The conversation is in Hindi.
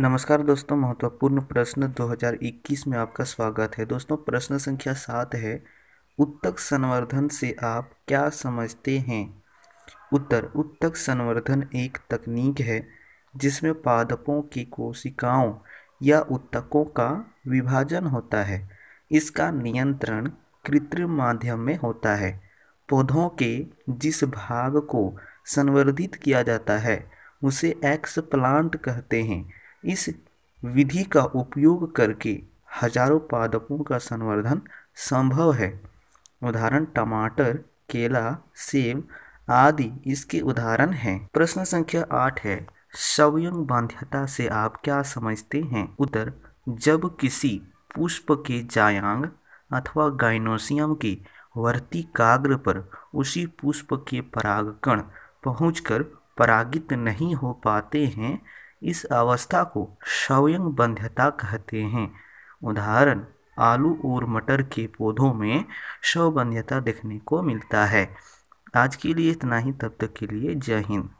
नमस्कार दोस्तों महत्वपूर्ण प्रश्न 2021 में आपका स्वागत है दोस्तों प्रश्न संख्या सात है उत्तक संवर्धन से आप क्या समझते हैं उत्तर उत्तक संवर्धन एक तकनीक है जिसमें पादपों की कोशिकाओं या उत्तकों का विभाजन होता है इसका नियंत्रण कृत्रिम माध्यम में होता है पौधों के जिस भाग को संवर्धित किया जाता है उसे एक्स प्लांट कहते हैं इस विधि का उपयोग करके हजारों पादपों का संवर्धन संभव है उदाहरण टमाटर केला सेब आदि इसके उदाहरण हैं प्रश्न संख्या आठ है सवयं बांध्यता से आप क्या समझते हैं उत्तर जब किसी पुष्प के जायांग अथवा गाइनोसियम के वर्ती काग्र पर उसी पुष्प के परागकण पहुंचकर परागित नहीं हो पाते हैं इस अवस्था को स्वयं बंध्यता कहते हैं उदाहरण आलू और मटर के पौधों में स्वबंध्यता देखने को मिलता है आज के लिए इतना ही तब तक के लिए जय हिंद